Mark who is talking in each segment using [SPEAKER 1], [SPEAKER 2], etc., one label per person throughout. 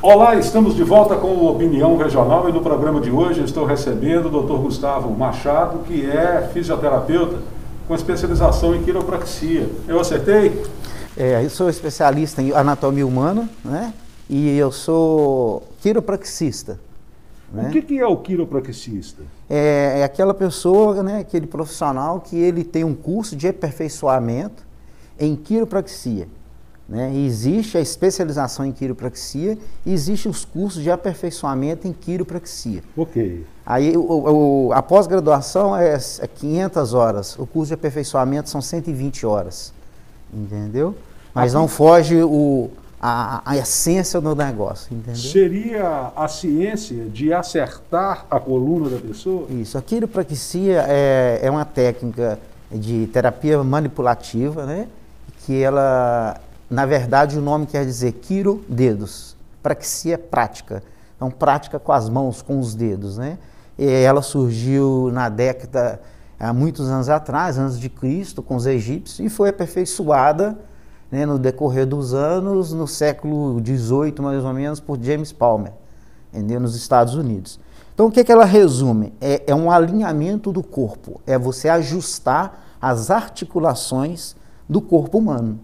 [SPEAKER 1] Olá, estamos de volta com o Opinião Regional e no programa de hoje estou recebendo o Dr. Gustavo Machado, que é fisioterapeuta com especialização em quiropraxia. Eu acertei?
[SPEAKER 2] É, eu sou especialista em anatomia humana, né? E eu sou quiropraxista. Né? O que, que, é o quiropraxista? É, é aquela pessoa, né, aquele profissional que ele tem um curso de aperfeiçoamento em quiropraxia. Né? Existe a especialização em quiropraxia e existem os cursos de aperfeiçoamento em quiropraxia. Ok. Aí o, o, a pós-graduação é 500 é horas, o curso de aperfeiçoamento são 120 horas. Entendeu? Mas não foge o, a, a essência do negócio, entendeu?
[SPEAKER 1] Seria a ciência de acertar
[SPEAKER 2] a coluna da pessoa? Isso. A quiropraxia é, é uma técnica de terapia manipulativa, né? Que ela na verdade, o nome quer dizer quiro, dedos. Praxia, é prática. Então, prática com as mãos, com os dedos, né? E ela surgiu na década, há muitos anos atrás, antes de Cristo, com os egípcios, e foi aperfeiçoada né, no decorrer dos anos, no século XVIII, mais ou menos, por James Palmer, entendeu? nos Estados Unidos. Então, o que, é que ela resume? É, é um alinhamento do corpo, é você ajustar as articulações do corpo humano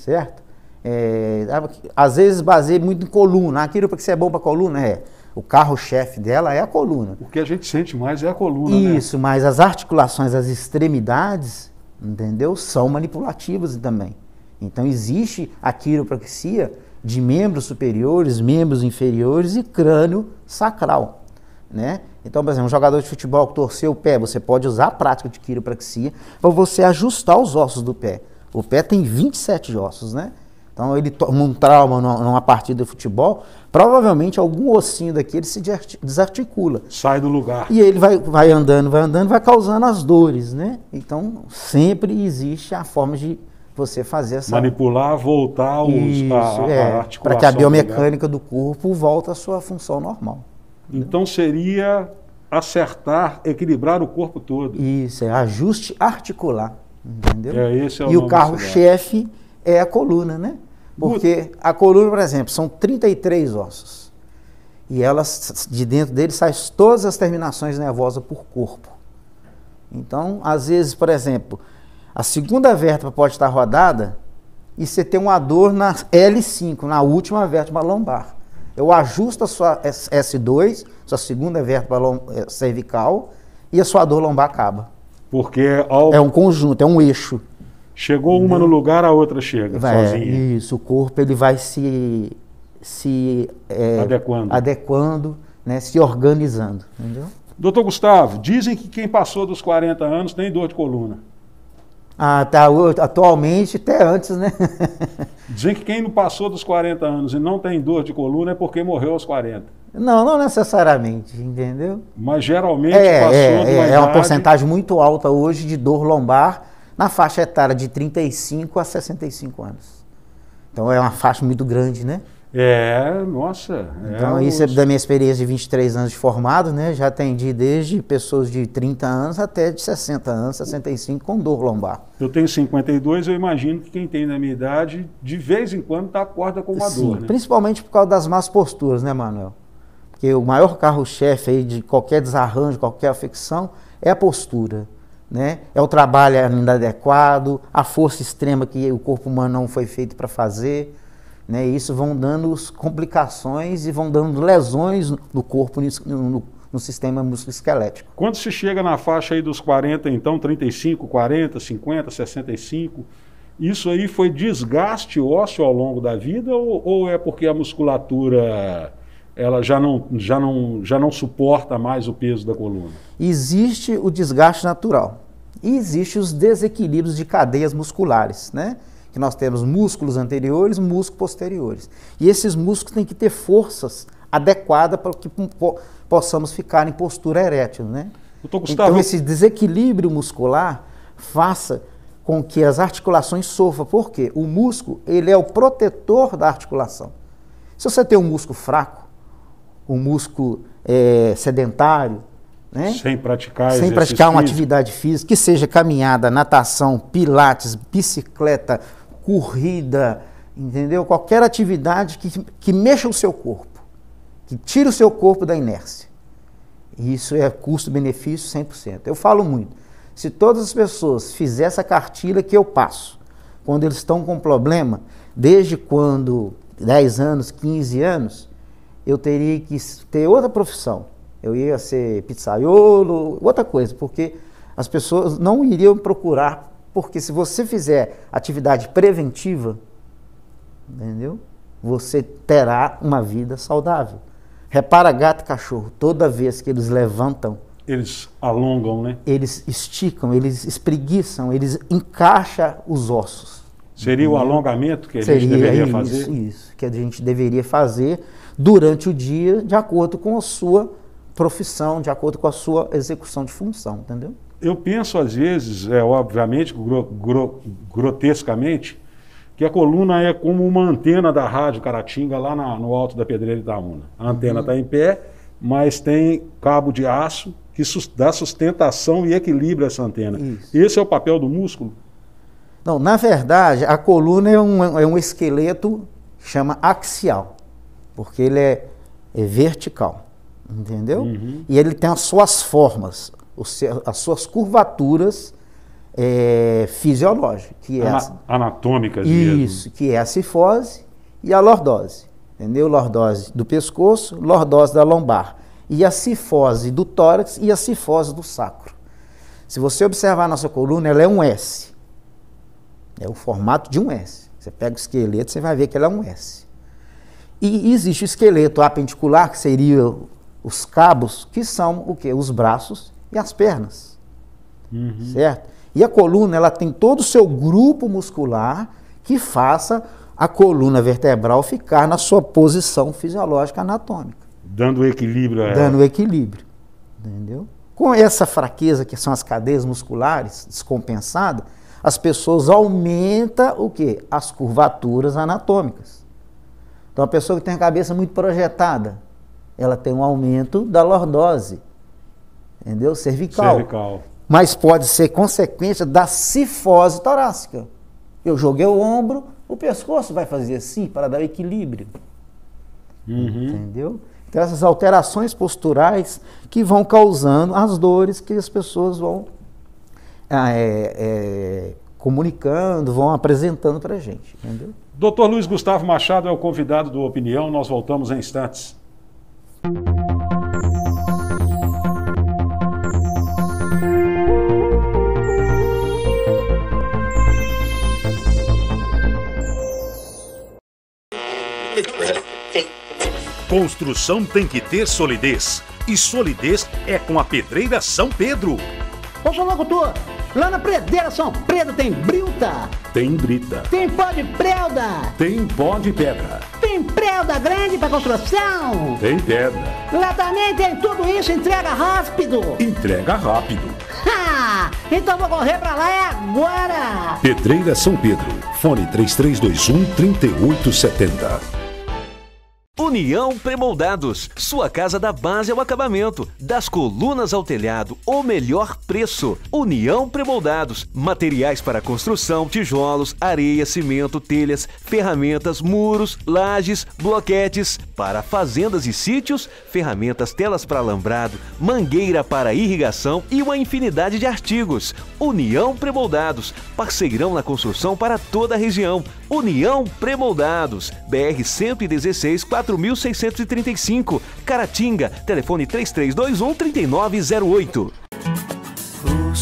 [SPEAKER 2] certo? É, às vezes baseia muito em coluna. Aquilo ah, que você é bom para coluna é. O carro-chefe dela é a coluna. O
[SPEAKER 1] que a gente sente mais é a coluna. Né? Isso,
[SPEAKER 2] né? mas as articulações, as extremidades, entendeu? São manipulativas também. Então existe a quiropraxia de membros superiores, membros inferiores e crânio sacral, né? Então, por exemplo, um jogador de futebol que torceu o pé, você pode usar a prática de quiropraxia para você ajustar os ossos do pé. O pé tem 27 ossos, né? Então ele toma um trauma numa, partida de futebol, provavelmente algum ossinho daqui ele se desarticula. Sai do lugar. E ele vai, vai andando, vai andando, vai causando as dores, né? Então sempre existe a forma de você fazer essa... Manipular, voltar os, Isso, a, é, a articulação. Para que a biomecânica do corpo volte à sua função normal. Entendeu? Então seria
[SPEAKER 1] acertar, equilibrar o corpo todo.
[SPEAKER 2] Isso, é ajuste articular. Entendeu? É, esse é e o carro-chefe é a coluna, né? Porque a coluna, por exemplo, são 33 ossos. E elas, de dentro dele, saem todas as terminações nervosas por corpo. Então, às vezes, por exemplo, a segunda vértebra pode estar rodada e você tem uma dor na L5, na última vértebra lombar. Eu ajusto a sua S2, sua segunda vértebra eh, cervical, e a sua dor lombar acaba. Porque ao... é um conjunto, é um eixo. Chegou uma Não. no lugar, a outra chega vai, sozinha. Isso, o corpo ele vai se se é, adequando, adequando né, se organizando.
[SPEAKER 1] Entendeu? Doutor Gustavo, dizem que quem passou dos 40 anos tem dor de coluna.
[SPEAKER 2] Ah, tá, atualmente, até antes, né?
[SPEAKER 1] Dizem que quem não passou dos 40 anos e não tem dor de coluna é porque morreu aos 40.
[SPEAKER 2] Não, não necessariamente, entendeu? Mas geralmente é, passou é, de uma é, idade... é uma porcentagem muito alta hoje de dor lombar na faixa etária de 35 a 65 anos. Então é uma faixa muito grande, né?
[SPEAKER 1] É,
[SPEAKER 2] nossa. Então, é isso é os... é da minha experiência de 23 anos de formado, né? Já atendi desde pessoas de 30 anos até de 60 anos, 65, com dor lombar.
[SPEAKER 1] Eu tenho 52, eu imagino que quem tem na minha idade, de vez em quando, tá acorda com uma Sim, dor. Né?
[SPEAKER 2] Principalmente por causa das más posturas, né, Manuel? Porque o maior carro-chefe aí de qualquer desarranjo, qualquer afecção, é a postura. Né? É o trabalho inadequado, a força extrema que o corpo humano não foi feito para fazer. Né? E isso vão dando complicações e vão dando lesões no corpo, no, no, no sistema musculoesquelético.
[SPEAKER 1] Quando se chega na faixa aí dos 40, então, 35, 40, 50, 65, isso aí foi desgaste ósseo ao longo da vida ou, ou é porque a musculatura ela já não, já, não, já não suporta mais
[SPEAKER 2] o peso da coluna? Existe o desgaste natural e existe os desequilíbrios de cadeias musculares, né? que nós temos músculos anteriores, músculos posteriores. E esses músculos têm que ter forças adequadas para que possamos ficar em postura erétil, né? Então esse desequilíbrio muscular faça com que as articulações sofram. Por quê? O músculo, ele é o protetor da articulação. Se você tem um músculo fraco, um músculo é, sedentário, né? Sem praticar Sem praticar uma físico. atividade física, que seja caminhada, natação, pilates, bicicleta, corrida, entendeu? Qualquer atividade que, que mexa o seu corpo, que tire o seu corpo da inércia. Isso é custo-benefício 100%. Eu falo muito. Se todas as pessoas fizessem a cartilha que eu passo, quando eles estão com problema, desde quando 10 anos, 15 anos, eu teria que ter outra profissão. Eu ia ser pizzaiolo, outra coisa, porque as pessoas não iriam procurar porque se você fizer atividade preventiva, entendeu? Você terá uma vida saudável. Repara gato e cachorro, toda vez que eles levantam, eles alongam, né? Eles esticam, eles espreguiçam, eles encaixam os ossos. Seria entendeu? o alongamento que a Seria gente deveria isso, fazer? Isso, que a gente deveria fazer durante o dia, de acordo com a sua profissão, de acordo com a sua execução de função, entendeu?
[SPEAKER 1] eu penso às vezes, é, obviamente, gro, gro, grotescamente, que a coluna é como uma antena da rádio Caratinga lá na, no alto da Pedreira Itaúna. A antena está uhum. Tá em pé, mas tem cabo de aço que sus, dá sustentação e equilibra essa antena. Isso. Esse é o papel do músculo?
[SPEAKER 2] Não, na verdade, a coluna é um, é um esqueleto chama axial, porque ele é, é vertical, entendeu? Uhum. E ele tem as suas formas as suas curvaturas é, fisiológicas. Que é Ana, a,
[SPEAKER 1] anatômicas Isso,
[SPEAKER 2] mesmo. que é a cifose e a lordose. Entendeu? Lordose do pescoço, lordose da lombar. E a cifose do tórax e a cifose do sacro. Se você observar a nossa coluna, ela é um S. É o formato de um S. Você pega o esqueleto, você vai ver que ela é um S. E existe o esqueleto apendicular, que seria os cabos, que são o que? Os braços e as pernas. Uhum. Certo? E a coluna, ela tem todo o seu grupo muscular que faça a coluna vertebral ficar na sua posição fisiológica anatômica. Dando equilíbrio a ela. Dando equilíbrio. Entendeu? Com essa fraqueza que são as cadeias musculares descompensada, as pessoas aumentam o quê? As curvaturas anatômicas. Então a pessoa que tem a cabeça muito projetada, ela tem um aumento da lordose entendeu? Cervical. Cervical. Mas pode ser consequência da cifose torácica. Eu joguei o ombro, o pescoço vai fazer assim para dar equilíbrio. Uhum. Entendeu? Então, essas alterações posturais que vão causando as dores que as pessoas vão ah, é, é, comunicando, vão apresentando para a gente. Entendeu?
[SPEAKER 1] Dr. Luiz Gustavo Machado é o convidado do Opinião. Nós voltamos em instantes. Construção tem que ter solidez. E solidez é com a pedreira São Pedro.
[SPEAKER 3] Ô, seu locutor, lá na pedreira São Pedro tem brilta.
[SPEAKER 1] Tem brita.
[SPEAKER 3] Tem pó de prelda.
[SPEAKER 1] Tem pó de pedra.
[SPEAKER 3] Tem prelda grande para construção. Tem pedra. Lá também tem tudo isso, entrega rápido.
[SPEAKER 1] Entrega rápido.
[SPEAKER 3] Ha! Então vou correr para lá agora.
[SPEAKER 1] Pedreira São Pedro. Fone 3321 3870.
[SPEAKER 3] União Premoldados, sua casa da base ao acabamento, das colunas ao telhado, o melhor preço. União Premoldados, materiais para construção, tijolos, areia, cimento, telhas, ferramentas, muros, lajes, bloquetes. Para fazendas e sítios, ferramentas, telas para alambrado, mangueira para irrigação e uma infinidade de artigos. União Premoldados, parceirão na construção para toda a região. União Premoldados, BR 116 4635, Caratinga, telefone 3321 3908. e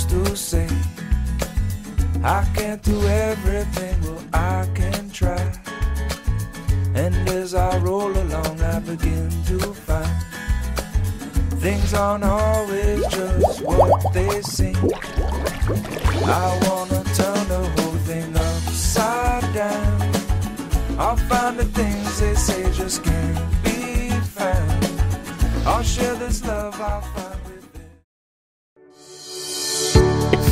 [SPEAKER 3] trinta e I can't do everything, well I can try. And as I roll along, I begin to find things aren't always just what they seem. I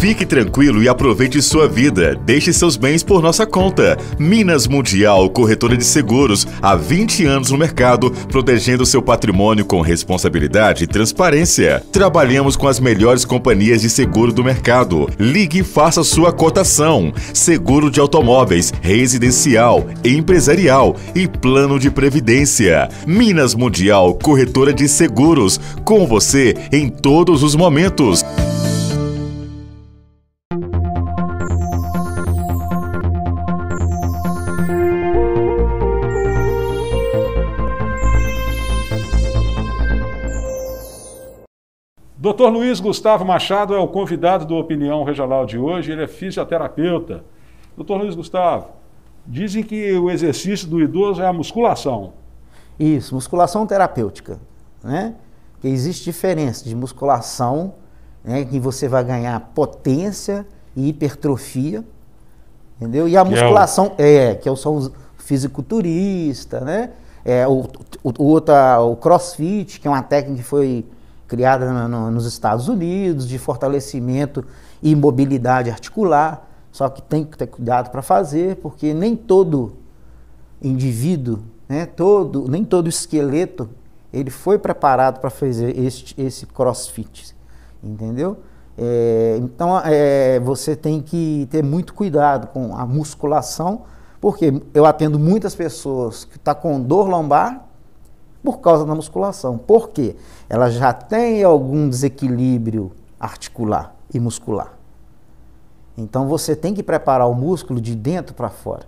[SPEAKER 4] Fique tranquilo e aproveite sua vida. Deixe seus bens por nossa conta. Minas Mundial, corretora de seguros, há 20 anos no mercado, protegendo seu patrimônio com responsabilidade e transparência. Trabalhamos com as melhores companhias de seguro do mercado. Ligue e faça sua cotação. Seguro de automóveis, residencial, empresarial e plano de previdência. Minas Mundial, corretora de seguros, com você em todos os momentos.
[SPEAKER 1] Dr. Luiz Gustavo Machado é o convidado do Opinião Regional de hoje, ele é fisioterapeuta. Dr. Luiz Gustavo, dizem que o exercício do idoso é a musculação.
[SPEAKER 2] Isso, musculação terapêutica, né? Que existe diferença de musculação, né, que você vai ganhar potência e hipertrofia, entendeu? E a que é musculação é, é o... é que o sou fisiculturista, né? É, o, o, o, outra, o crossfit, que é uma técnica que foi criada no, nos Estados Unidos, de fortalecimento e mobilidade articular, só que tem que ter cuidado para fazer, porque nem todo indivíduo, né, todo, nem todo esqueleto, ele foi preparado para fazer este, esse crossfit, entendeu? É, então é, você tem que ter muito cuidado com a musculação, porque eu atendo muitas pessoas que estão tá com dor lombar, por causa da musculação. Por quê? Ela já tem algum desequilíbrio articular e muscular. Então você tem que preparar o músculo de dentro para fora.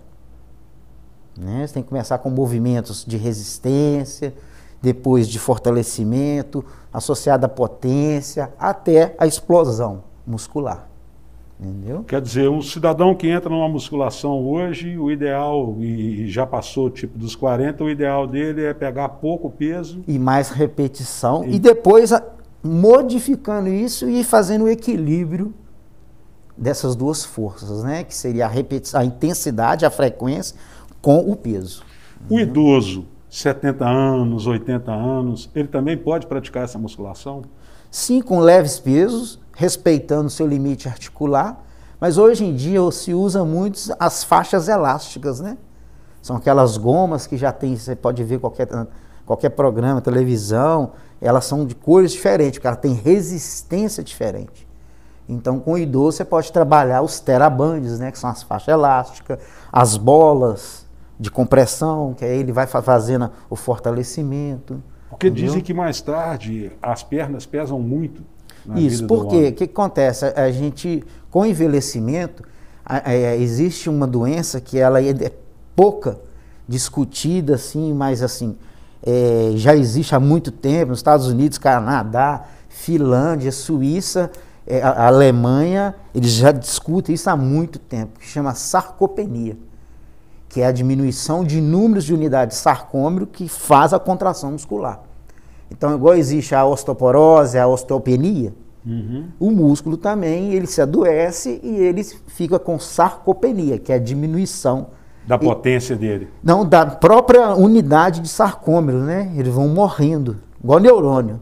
[SPEAKER 2] Né? Você tem que começar com movimentos de resistência, depois de fortalecimento, associado à potência, até a explosão muscular.
[SPEAKER 1] Entendeu? Quer dizer, um cidadão que entra numa musculação hoje, o ideal, e já passou tipo dos 40, o ideal dele é pegar pouco peso.
[SPEAKER 2] E mais repetição. E, e depois a, modificando isso e fazendo o equilíbrio dessas duas forças, né? Que seria a, repetição, a intensidade, a frequência com o peso. O idoso,
[SPEAKER 1] 70 anos, 80 anos, ele também pode praticar essa musculação?
[SPEAKER 2] Sim, com leves pesos, respeitando seu limite articular, mas hoje em dia se usa muito as faixas elásticas, né? São aquelas gomas que já tem, você pode ver qualquer, qualquer programa, televisão, elas são de cores diferentes, porque ela tem resistência diferente. Então, com o idoso, você pode trabalhar os terabandes, né, que são as faixas elásticas, as bolas de compressão, que aí ele vai fazendo o fortalecimento. Porque Entendeu? dizem
[SPEAKER 1] que mais tarde as pernas pesam muito.
[SPEAKER 2] Isso, porque o que acontece? A gente, com envelhecimento, a, a, é, existe uma doença que ela é, é pouca discutida, assim, mas assim, é, já existe há muito tempo, nos Estados Unidos, Canadá, Finlândia, Suíça, é, a, a Alemanha, eles já discutem isso há muito tempo, que chama sarcopenia que é a diminuição de números de unidades sarcômero que faz a contração muscular. Então, igual existe a osteoporose, a osteopenia, uhum. o músculo também ele se adoece e ele fica com sarcopenia, que é a diminuição
[SPEAKER 1] da e, potência dele.
[SPEAKER 2] Não, da própria unidade de sarcômero, né? Eles vão morrendo, igual neurônio.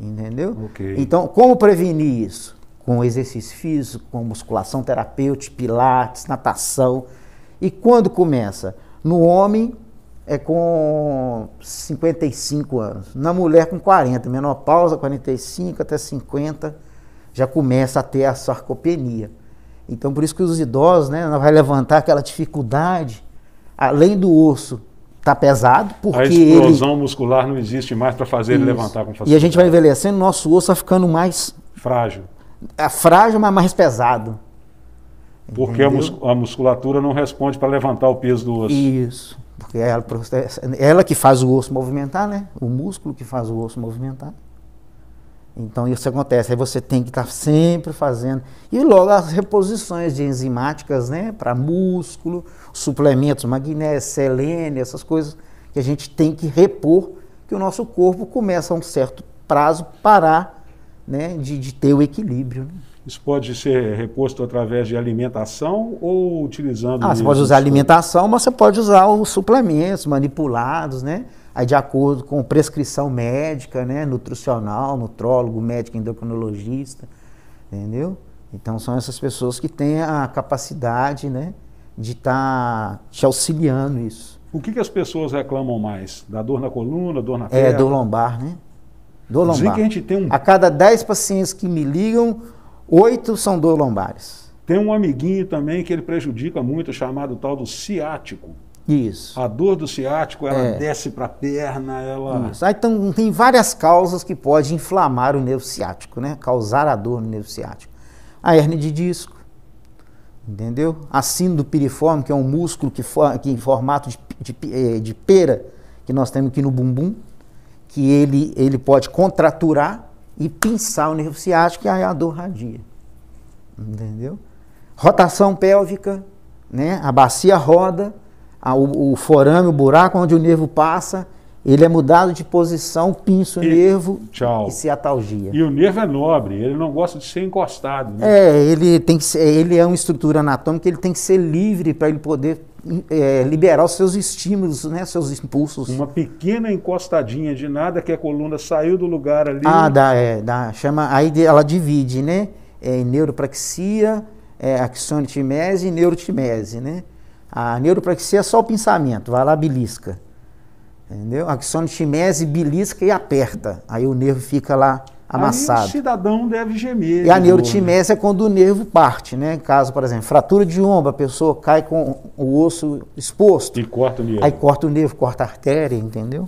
[SPEAKER 2] Entendeu? Okay. Então, como prevenir isso? Com exercício físico, com musculação terapêutica, pilates, natação, e quando começa? No homem é com 55 anos, na mulher com 40, menopausa 45 até 50 já começa a ter a sarcopenia. Então por isso que os idosos, né, vai levantar aquela dificuldade além do osso tá pesado, porque. A explosão
[SPEAKER 1] ele... muscular não existe mais para fazer Isso. ele levantar com facilidade. E a gente
[SPEAKER 2] vai envelhecendo, nosso osso vai ficando mais. Frágil. É frágil, mas mais pesado. Porque a, mus a,
[SPEAKER 1] musculatura não responde para levantar o peso do osso. Isso.
[SPEAKER 2] Porque é ela, é ela que faz o osso movimentar, né? O músculo que faz o osso movimentar. Então isso acontece. Aí você tem que estar tá sempre fazendo. E logo as reposições de enzimáticas, né? Para músculo, suplementos, magnésio, selênio, essas coisas que a gente tem que repor, que o nosso corpo começa a um certo prazo parar né, de, de ter o equilíbrio. Né?
[SPEAKER 1] Isso pode ser reposto através de alimentação ou utilizando. Ah, você pode usar
[SPEAKER 2] alimentação, mas você pode usar os suplementos manipulados, né? Aí de acordo com prescrição médica, né? Nutricional, nutrólogo, médico, endocrinologista, entendeu? Então são essas pessoas que têm a capacidade, né? De estar tá te auxiliando isso.
[SPEAKER 1] O que, que as pessoas reclamam mais? Da dor na coluna, dor na é, perna? É, dor
[SPEAKER 2] lombar, né? Dor lombar. que a gente tem um... A cada 10 pacientes que me ligam, Oito são dor lombares. Tem um amiguinho também
[SPEAKER 1] que ele prejudica muito, chamado tal do ciático. Isso. A dor do ciático, ela é. desce para a perna, ela... Isso.
[SPEAKER 2] Aí, então, tem várias causas que podem inflamar o nervo ciático, né? Causar a dor no nervo ciático. A hernia de disco, entendeu? A síndrome piriforme, que é um músculo que, for, que em formato de, de, eh, de pera, que nós temos aqui no bumbum, que ele, ele pode contraturar, e pinçar o nervo ciático, que é a dor radia. Entendeu? Rotação pélvica, né? a bacia roda, a, o, o forame, o buraco onde o nervo passa, ele é mudado de posição, pinça o e, nervo tchau. e se atalgia. E o nervo é nobre, ele não gosta de ser encostado. Né? É, ele, tem que ser, ele é uma estrutura anatômica, ele tem que ser livre para ele poder é, liberar os seus estímulos, né, seus impulsos. Uma pequena encostadinha de nada que a coluna saiu do lugar ali. Ah, dá, é, dá. Chama, aí ela divide, né? É, neuropraxia, é, axonotimese e neurotimese, né? A neuropraxia é só o pensamento, vai lá, belisca. Entendeu? Axônio chimese belisca e aperta. Aí o nervo fica lá amassado. Aí o
[SPEAKER 1] cidadão deve gemer. E a neurotimese
[SPEAKER 2] é quando o nervo parte, né? Caso, por exemplo, fratura de ombro, a pessoa cai com o osso exposto. E corta o nervo. Aí corta o nervo, corta a artéria, entendeu?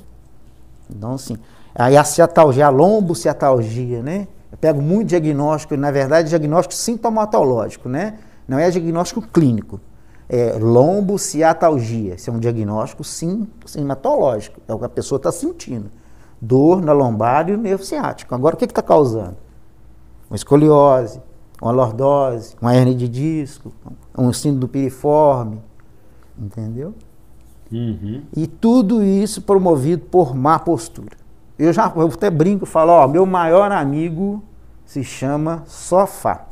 [SPEAKER 2] Então, assim. Aí a ciatalgia, a ciatalgia, né? Eu pego muito diagnóstico, na verdade, diagnóstico sintomatológico, né? Não é diagnóstico clínico é, lombociatalgia. Isso é um diagnóstico sim, sintomatológico. É o que a pessoa está sentindo. Dor na lombar e o nervo ciático. Agora, o que está causando? Uma escoliose, uma lordose, uma hernia de disco, um síndrome do piriforme. Entendeu? Uhum. E tudo isso promovido por má postura. Eu já eu até brinco e falo, ó, meu maior amigo se chama sofá.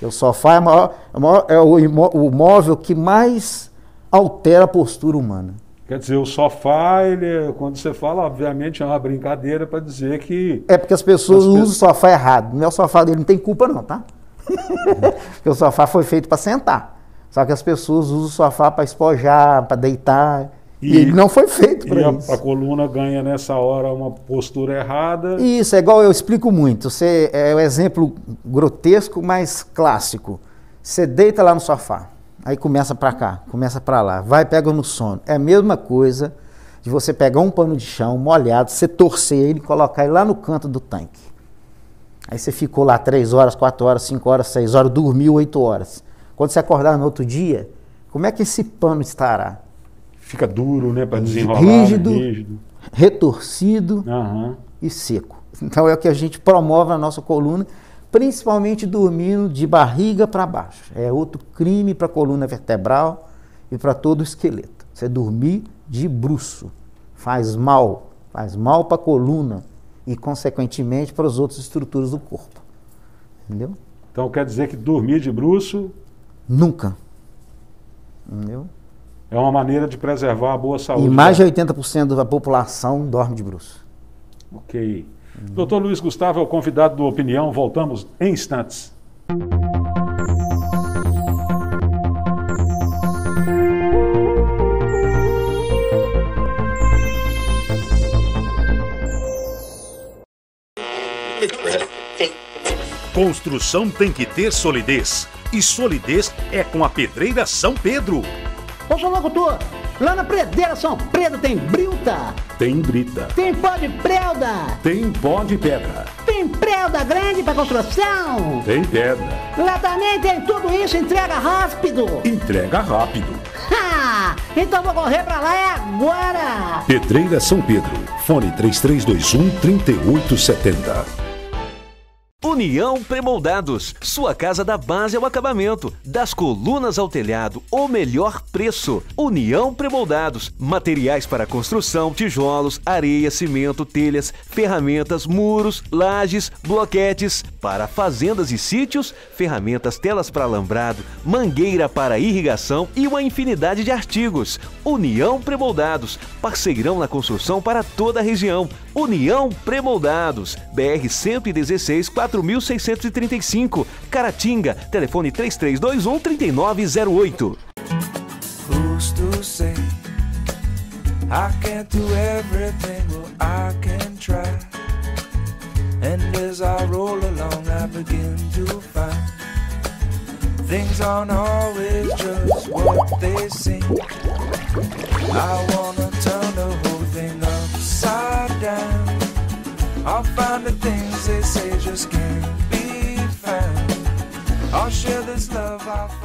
[SPEAKER 2] Porque é o sofá é, a maior, a maior, é o, imó, o móvel que mais altera a postura humana.
[SPEAKER 1] Quer dizer, o sofá, ele, é, quando você fala, obviamente é uma brincadeira para dizer que. É porque as
[SPEAKER 2] pessoas as usam o sofá errado. Não é o sofá dele, não tem culpa, não, tá? Uhum. porque o sofá foi feito para sentar. Só que as pessoas usam o sofá para espojar, para deitar. E, e ele não foi feito para isso.
[SPEAKER 1] A, a coluna ganha nessa hora uma postura errada.
[SPEAKER 2] Isso, é igual eu explico muito. Você é um exemplo grotesco, mas clássico. Você deita lá no sofá, aí começa para cá, começa para lá, vai pega no sono. É a mesma coisa de você pegar um pano de chão molhado, você torcer ele e colocar ele lá no canto do tanque. Aí você ficou lá três horas, quatro horas, cinco horas, seis horas, dormiu oito horas. Quando você acordar no outro dia, como é que esse pano estará? Fica duro, né? Para desenrolar. Né, rígido, rígido. retorcido uhum. e seco. Então é o que a gente promove na nossa coluna, principalmente dormindo de barriga para baixo. É outro crime para a coluna vertebral e para todo o esqueleto. Você dormir de bruxo faz mal, faz mal para a coluna e consequentemente para as outras estruturas do corpo.
[SPEAKER 1] Entendeu? Então quer dizer que dormir de bruxo...
[SPEAKER 2] nunca. Entendeu?
[SPEAKER 1] É uma maneira de preservar a boa saúde. E mais de
[SPEAKER 2] 80% da população dorme de bruxo. Ok. Uhum.
[SPEAKER 1] Doutor Luiz Gustavo é o convidado do Opinião. Voltamos em instantes. Construção tem que ter solidez. E solidez é com a pedreira São Pedro.
[SPEAKER 3] Ô, seu locutor, lá na Predeira São Pedro tem brilta.
[SPEAKER 1] Tem brita.
[SPEAKER 3] Tem pó de prelda.
[SPEAKER 1] Tem pó de pedra.
[SPEAKER 3] Tem prelda grande para construção. Tem pedra. Lá também tem tudo isso, entrega rápido.
[SPEAKER 1] Entrega rápido.
[SPEAKER 3] Ha! Então vou correr para lá é agora.
[SPEAKER 1] Pedreira São Pedro. Fone 3321 3870.
[SPEAKER 3] União Premoldados. Sua casa da base ao acabamento, das colunas ao telhado, o melhor preço. União Premoldados. Materiais para construção, tijolos, areia, cimento, telhas, ferramentas, muros, lajes, bloquetes. Para fazendas e sítios, ferramentas, telas para alambrado, mangueira para irrigação e uma infinidade de artigos. União Premoldados. Parceirão na construção para toda a região. União Premoldados. BR 116 4000 2635, Caratinga, telefone 3321 3908. Who's to say I can't do everything, well, I can try. And as I roll along, I begin to find things aren't always just what they seem. I this love I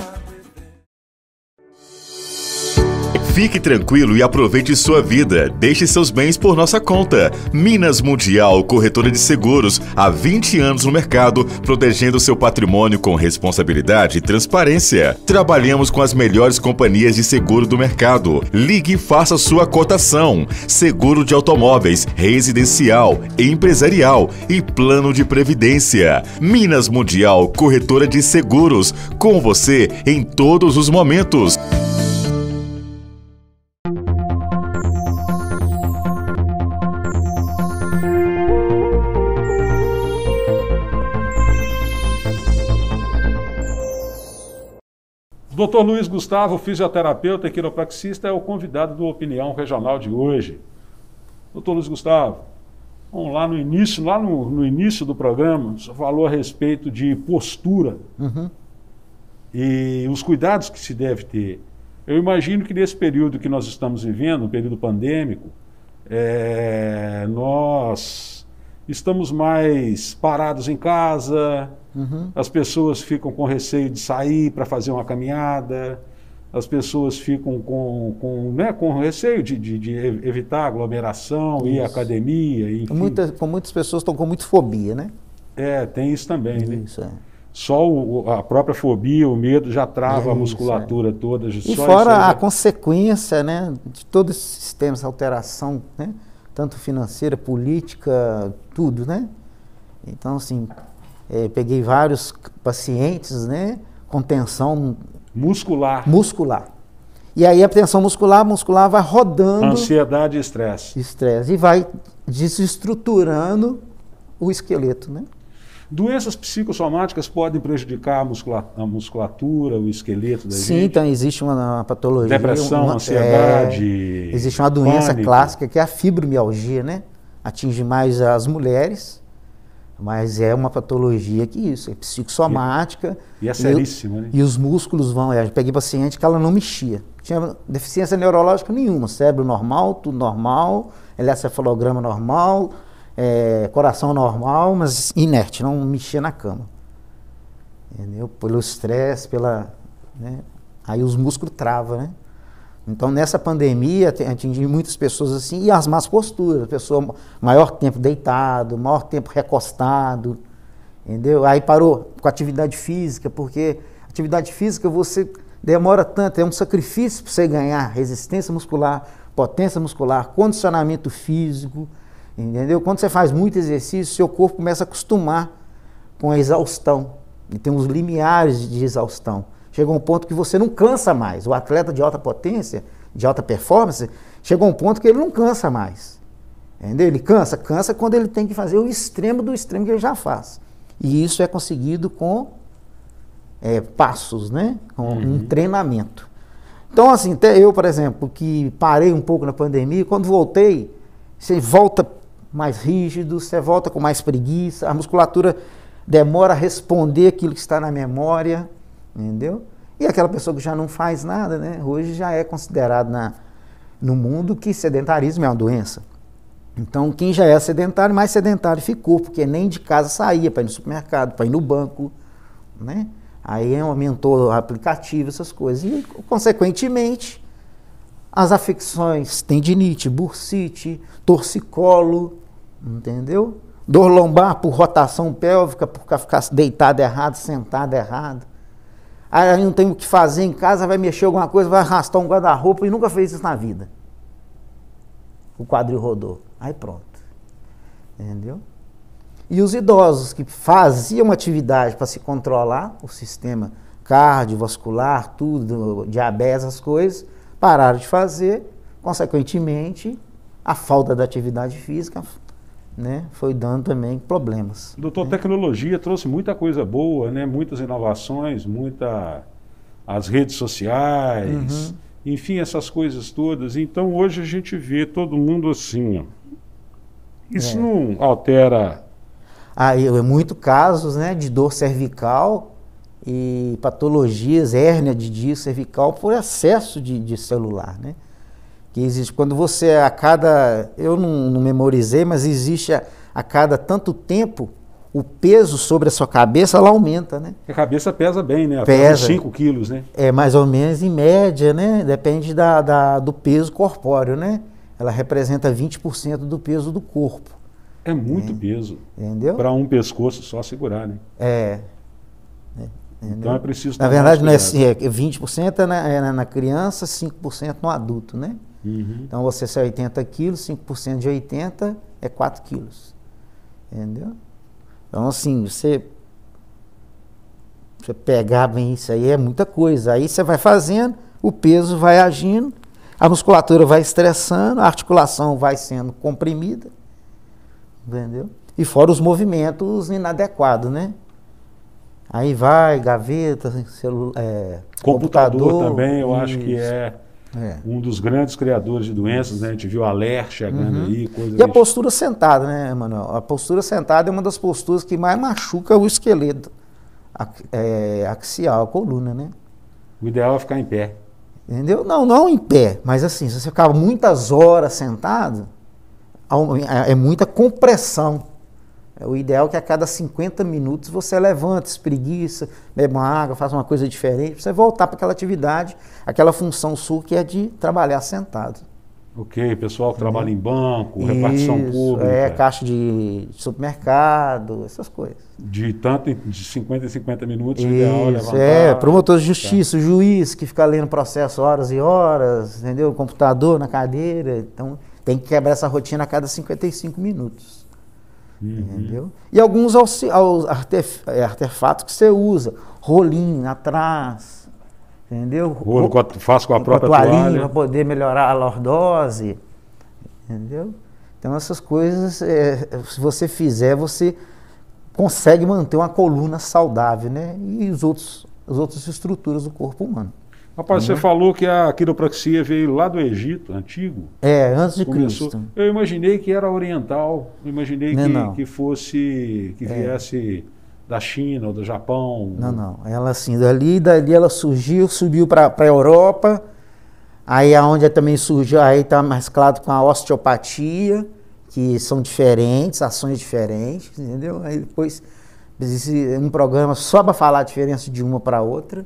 [SPEAKER 4] Fique tranquilo e aproveite sua vida. Deixe seus bens por nossa conta. Minas Mundial, corretora de seguros, há 20 anos no mercado, protegendo seu patrimônio com responsabilidade e transparência. Trabalhamos com as melhores companhias de seguro do mercado. Ligue e faça sua cotação. Seguro de automóveis, residencial, empresarial e plano de previdência. Minas Mundial, corretora de seguros, com você em todos os momentos.
[SPEAKER 1] Dr. Luiz Gustavo, fisioterapeuta e quiropraxista, é o convidado do Opinião Regional de hoje. Dr. Luiz Gustavo, vamos lá no início, lá no, no início do programa, você falou a respeito de postura uhum. e os cuidados que se deve ter. Eu imagino que nesse período que nós estamos vivendo, um período pandêmico, é, nós estamos mais parados em casa, uhum. as pessoas ficam com receio de sair para fazer uma caminhada, as pessoas ficam com, com, né, com receio de, de, de evitar
[SPEAKER 2] aglomeração, isso. ir à academia, enfim. Muita, com muitas pessoas estão com muita fobia, né? É, tem isso também, né? Isso, é.
[SPEAKER 1] Só o, a própria fobia, o medo já trava isso, a musculatura é. toda. E fora a
[SPEAKER 2] consequência né, de todo esse sistema, essa alteração né, tanto financeira, política, tudo, né? Então, assim, é, peguei vários pacientes, né? Com tensão... Muscular. Muscular. E aí a tensão muscular, muscular vai rodando... Ansiedade e estresse. Estresse. E vai desestruturando o esqueleto, né?
[SPEAKER 1] Doenças psicossomáticas podem prejudicar a, muscula a musculatura, o esqueleto da Sim, gente. Sim,
[SPEAKER 2] então existe uma, uma patologia. Depressão, uma, ansiedade. É, existe uma doença pânico. clássica que é a fibromialgia, né? Atinge mais as mulheres, mas é uma patologia que isso, é psicossomática. E, e é seríssima, e, né? E os músculos vão. Eu peguei paciente que ela não mexia. Tinha deficiência neurológica nenhuma, cérebro normal, tudo normal, cefalograma normal, é, coração normal, mas inerte, não mexia na cama. Entendeu? Pelo estresse, pela. Né? Aí os músculos travam, né? Então, nessa pandemia, atingi muitas pessoas assim, e as más posturas, pessoa maior tempo deitado, maior tempo recostado, entendeu? Aí parou com atividade física, porque atividade física você demora tanto, é um sacrifício para você ganhar resistência muscular, potência muscular, condicionamento físico, Entendeu? Quando você faz muito exercício, seu corpo começa a acostumar com a exaustão. E tem uns limiares de exaustão. Chega um ponto que você não cansa mais. O atleta de alta potência, de alta performance, chega um ponto que ele não cansa mais. Entendeu? Ele cansa, cansa quando ele tem que fazer o extremo do extremo que ele já faz. E isso é conseguido com é, passos, né? Com uhum. um treinamento. Então, assim, até eu, por exemplo, que parei um pouco na pandemia, quando voltei, você volta mais rígido, você volta com mais preguiça, a musculatura demora a responder aquilo que está na memória, entendeu? E aquela pessoa que já não faz nada, né? Hoje já é considerado na, no mundo que sedentarismo é uma doença. Então, quem já é sedentário, mais sedentário ficou, porque nem de casa saía para ir no supermercado, para ir no banco, né? Aí aumentou é o aplicativo, essas coisas. E, consequentemente, as afecções tendinite, bursite, torcicolo, Entendeu? Dor lombar por rotação pélvica, por ficar deitado errado, sentado errado. Aí não tem o que fazer em casa, vai mexer alguma coisa, vai arrastar um guarda-roupa e nunca fez isso na vida. O quadril rodou. Aí pronto. Entendeu? E os idosos que faziam atividade para se controlar o sistema cardiovascular, tudo, diabetes, as coisas, pararam de fazer, consequentemente, a falta da atividade física né, foi dando também problemas.
[SPEAKER 1] Doutor, né? tecnologia trouxe muita coisa boa, né, muitas inovações, muita as redes sociais, uhum. enfim, essas coisas todas. Então hoje a gente vê todo mundo assim. Isso é. não
[SPEAKER 2] altera. Ah, é muito casos né, de dor cervical e patologias, hérnia de disco cervical por excesso de, de celular. Né? que existe. Quando você, é a cada. Eu não, não memorizei, mas existe a, a cada tanto tempo o peso sobre a sua cabeça ela aumenta, né?
[SPEAKER 1] A cabeça pesa bem, né? Pesa 5 quilos, né?
[SPEAKER 2] É mais ou menos em média, né? Depende da, da do peso corpóreo, né? Ela representa 20% do peso do corpo.
[SPEAKER 1] É muito né? peso. Entendeu? Para um pescoço só segurar,
[SPEAKER 2] né? É. é então é preciso. Na verdade, não é, assim, é 20% é na, é na criança, 5% no adulto, né? Uhum. Então você se é 80 quilos, 5% de 80 é 4 quilos. Entendeu? Então assim, você, você pegar bem isso aí é muita coisa. Aí você vai fazendo, o peso vai agindo, a musculatura vai estressando, a articulação vai sendo comprimida. Entendeu? E fora os movimentos inadequados, né? Aí vai, gaveta, celular, é, computador, computador, também, eu isso. acho que é.
[SPEAKER 1] É. Um dos grandes criadores de doenças, né? a gente viu a LER chegando uhum. aí. Coisa e a gente...
[SPEAKER 2] postura sentada, né, Emanuel? A postura sentada é uma das posturas que mais machuca o esqueleto é, axial, a coluna, né? O ideal é ficar em pé. Entendeu? Não, não em pé, mas assim, se você ficar muitas horas sentado, é, é muita compressão é, o ideal é que a cada 50 minutos você levanta, espreguiça, bebe uma água, faça uma coisa diferente, você voltar para aquela atividade, aquela função sua que é de trabalhar sentado.
[SPEAKER 1] Ok, pessoal que trabalha em banco, Isso, repartição pública. É,
[SPEAKER 2] caixa de supermercado, essas coisas. De tanto, de 50 em 50 minutos, Isso, o ideal é levantar. É, promotor de justiça, tá. juiz que fica lendo processo horas e horas, entendeu? Computador na cadeira. Então, tem que quebrar essa rotina a cada 55 minutos.
[SPEAKER 1] Uhum. Entendeu?
[SPEAKER 2] E alguns é, artefatos que você usa, rolinho atrás, entendeu? Rolo, com a, faz com a com própria toalha para poder melhorar a lordose, entendeu? Então essas coisas, é, se você fizer, você consegue manter uma coluna saudável, né? E os outros, as outras estruturas do corpo humano. Rapaz, uhum. você
[SPEAKER 1] falou que a quiropraxia veio lá do Egito, antigo.
[SPEAKER 2] É, antes de Começou. Cristo.
[SPEAKER 1] Eu imaginei que era oriental, imaginei não, é que, não. que fosse, que é. viesse
[SPEAKER 2] da China ou do Japão. Não, não. Ela assim, dali, dali ela surgiu, subiu para a Europa, aí aonde é também surgiu, aí está mesclado com a osteopatia, que são diferentes, ações diferentes, entendeu? Aí depois existe um programa só para falar a diferença de uma para outra,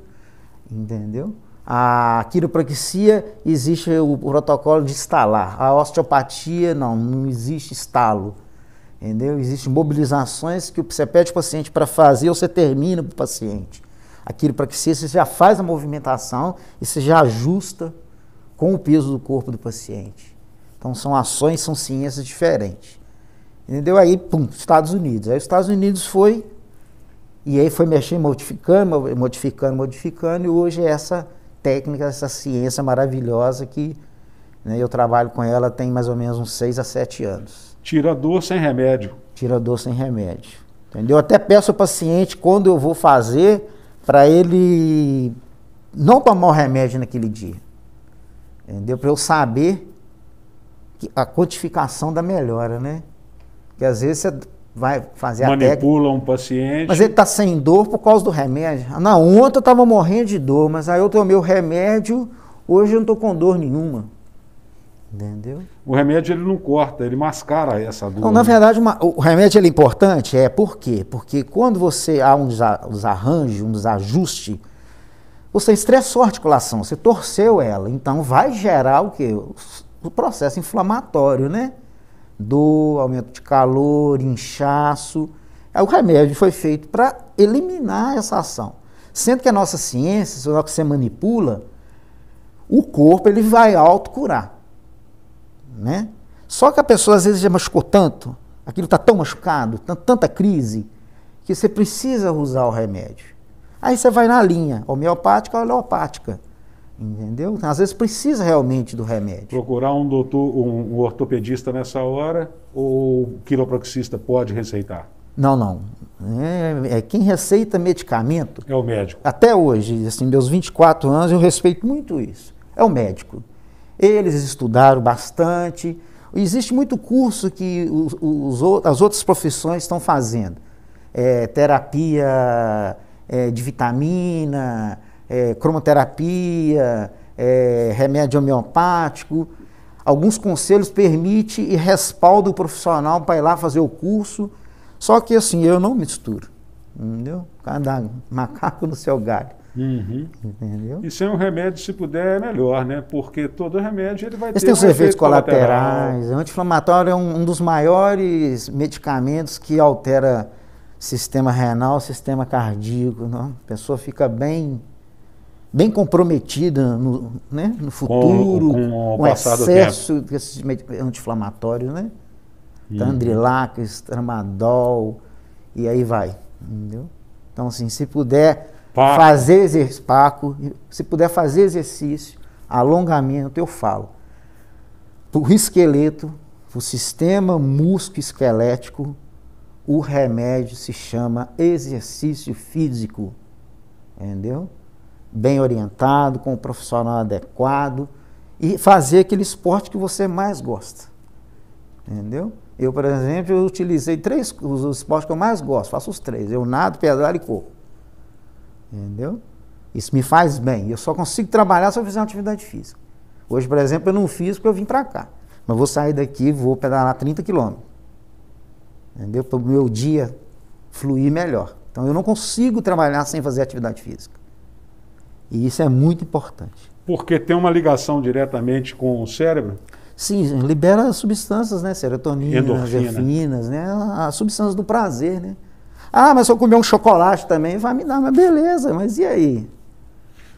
[SPEAKER 2] entendeu? A quiropraxia existe o protocolo de estalar. A osteopatia não, não existe estalo. Entendeu? Existem mobilizações que você pede o é paciente para fazer ou você termina para o paciente. A quiropraxia você já faz a movimentação e você já ajusta com o peso do corpo do paciente. Então são ações, são ciências diferentes. Entendeu? Aí, pum, Estados Unidos. Aí os Estados Unidos foi e aí foi mexendo, modificando, modificando, modificando e hoje é essa técnica, essa ciência maravilhosa que né, eu trabalho com ela tem mais ou menos uns 6 a 7 anos. Tira dor sem remédio. Tira dor sem remédio. Entendeu? Até peço ao paciente quando eu vou fazer para ele não tomar o remédio naquele dia. Entendeu? Para eu saber a quantificação da melhora, né? Porque às vezes você vai fazer Manipula a Manipula um paciente. Mas ele está sem dor por causa do remédio. Na ontem eu estava morrendo de dor, mas aí eu tomei o remédio, hoje eu não estou com dor nenhuma.
[SPEAKER 1] Entendeu? O remédio ele não corta, ele mascara essa dor. Não, na né?
[SPEAKER 2] verdade, uma, o remédio ele é importante, é por quê? Porque quando você há um desarranjo, um desajuste, você estressou a articulação, você torceu ela, então vai gerar o que? O processo inflamatório, né? dor, aumento de calor, inchaço. É o remédio foi feito para eliminar essa ação. Sendo que a nossa ciência, se você manipula, o corpo ele vai autocurar. Né? Só que a pessoa às vezes já machucou tanto, aquilo está tão machucado, tanta crise, que você precisa usar o remédio. Aí você vai na linha homeopática ou alopática. Entendeu? Às vezes precisa realmente do remédio. Procurar um doutor, um ortopedista
[SPEAKER 1] nessa hora ou o quiropraxista pode receitar?
[SPEAKER 2] Não, não. É, é, quem receita medicamento. É o médico. Até hoje, assim, meus 24 anos, eu respeito muito isso. É o médico. Eles estudaram bastante. Existe muito curso que os, os, as outras profissões estão fazendo. É, terapia é, de vitamina, é, cromoterapia, é, remédio homeopático. Alguns conselhos permite e respalda o profissional para ir lá fazer o curso. Só que assim, eu não misturo. Entendeu? Cada macaco no seu galho. Uhum. Entendeu?
[SPEAKER 1] E sem é um remédio, se puder, é melhor, né? Porque todo remédio ele vai Esse ter. tem os um efeitos colaterais.
[SPEAKER 2] Colateral. Anti-inflamatório é um, um, dos maiores medicamentos que altera sistema renal, sistema cardíaco. Não? A pessoa fica bem bem comprometida no, né, no futuro, com, com o, com excesso desses anti-inflamatórios, né? Hum. Tandrilac, e aí vai, entendeu? Então, assim, se puder Paco. fazer exercício, Paco, se puder fazer exercício, alongamento, eu falo. Para o esqueleto, para o sistema músculo-esquelético, o remédio se chama exercício físico, entendeu? bem orientado, com o um profissional adequado e fazer aquele esporte que você mais gosta. Entendeu? Eu, por exemplo, eu utilizei três os esportes que eu mais gosto, faço os três. Eu nado, pedalo e corro. Entendeu? Isso me faz bem. Eu só consigo trabalhar se eu fizer uma atividade física. Hoje, por exemplo, eu não fiz porque eu vim para cá. Mas vou sair daqui, vou pedalar 30 quilômetros. Entendeu? Para o meu dia fluir melhor. Então eu não consigo trabalhar sem fazer atividade física. E isso é muito importante.
[SPEAKER 1] Porque tem uma ligação diretamente com o cérebro?
[SPEAKER 2] Sim, libera substâncias, né? Serotonina, endorfinas, né? As ah, substâncias do prazer, né? Ah, mas se eu comer um chocolate também, vai me dar, mas beleza, mas e aí?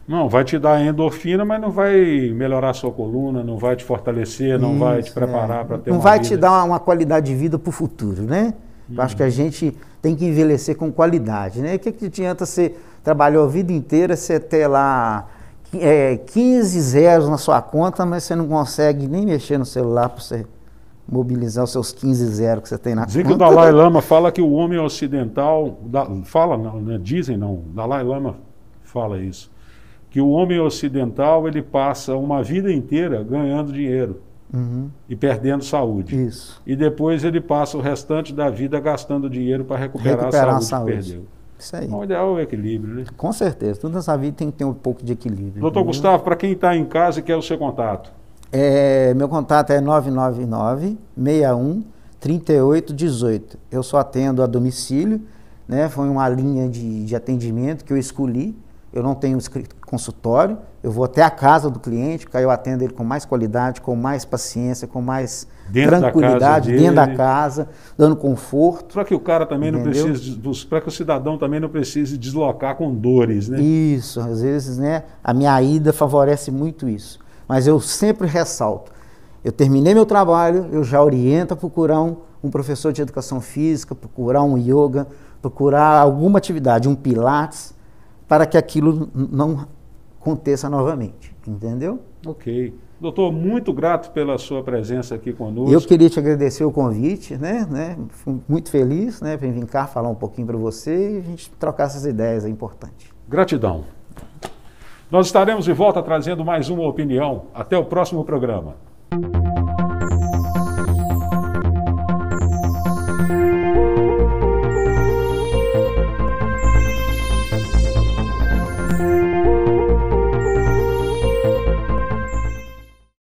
[SPEAKER 1] Não, vai te dar endorfina, mas não vai melhorar a sua coluna, não vai te fortalecer, não Isso, vai te é. preparar é. para ter não uma. Não vai vida. te
[SPEAKER 2] dar uma qualidade de vida para o futuro, né? Eu acho que a gente tem que envelhecer com qualidade, né? O que, que adianta você trabalhou a vida inteira, você ter lá é, 15 zeros na sua conta, mas você não consegue nem mexer no celular para você mobilizar os seus 15 zeros que você tem na Dizem conta. Dizem que o Dalai
[SPEAKER 1] Lama fala que o homem ocidental, fala não, né? dizem não, Dalai Lama fala isso, que o homem ocidental ele passa uma vida inteira ganhando dinheiro uhum. e perdendo saúde. Isso. E depois ele passa o restante da vida gastando dinheiro para recuperar, recuperar, a saúde, a saúde. que perdeu.
[SPEAKER 2] Isso aí. Então, o ideal é o
[SPEAKER 1] equilíbrio, né?
[SPEAKER 2] Com certeza. Tudo nessa vida tem que ter um pouco de equilíbrio. Doutor entendeu? Gustavo,
[SPEAKER 1] para quem está em casa e quer o seu contato.
[SPEAKER 2] É, meu contato é 999 61 3818. Eu só atendo a domicílio, né? Foi uma linha de, de atendimento que eu escolhi eu não tenho consultório, eu vou até a casa do cliente, que aí eu atendo ele com mais qualidade, com mais paciência, com mais dentro tranquilidade, da dentro da casa, dando conforto. Para que o cara também entendeu? não
[SPEAKER 1] precise, para que o cidadão
[SPEAKER 2] também não precise deslocar com dores, né? Isso, às vezes, né? A minha ida favorece muito isso. Mas eu sempre ressalto, eu terminei meu trabalho, eu já oriento a procurar um, um professor de educação física, procurar um yoga, procurar alguma atividade, um pilates, para que aquilo não aconteça novamente, entendeu?
[SPEAKER 1] Ok. Doutor, muito grato pela sua presença aqui conosco. Eu queria te
[SPEAKER 2] agradecer o convite, né? né? Fui muito feliz né, para vir cá falar um pouquinho para você e a gente trocar essas ideias, é importante.
[SPEAKER 1] Gratidão. Nós estaremos de volta trazendo mais uma opinião. Até o próximo programa.